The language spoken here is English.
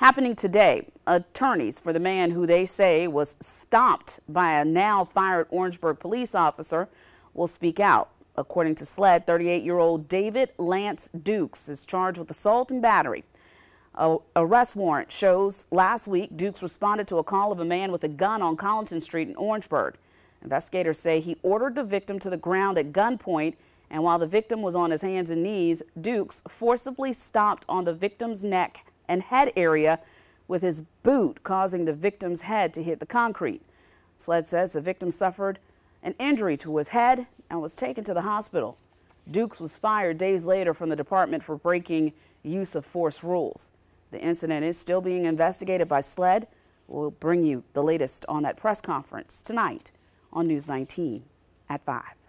Happening today, attorneys for the man who they say was stomped by a now fired Orangeburg police officer will speak out. According to SLED, 38 year old David Lance Dukes is charged with assault and battery. A arrest warrant shows last week Dukes responded to a call of a man with a gun on Collinton Street in Orangeburg. Investigators say he ordered the victim to the ground at gunpoint, and while the victim was on his hands and knees, Dukes forcibly stomped on the victim's neck and head area with his boot, causing the victim's head to hit the concrete. Sled says the victim suffered an injury to his head and was taken to the hospital. Dukes was fired days later from the department for breaking use of force rules. The incident is still being investigated by SLED. We'll bring you the latest on that press conference tonight on News 19 at 5.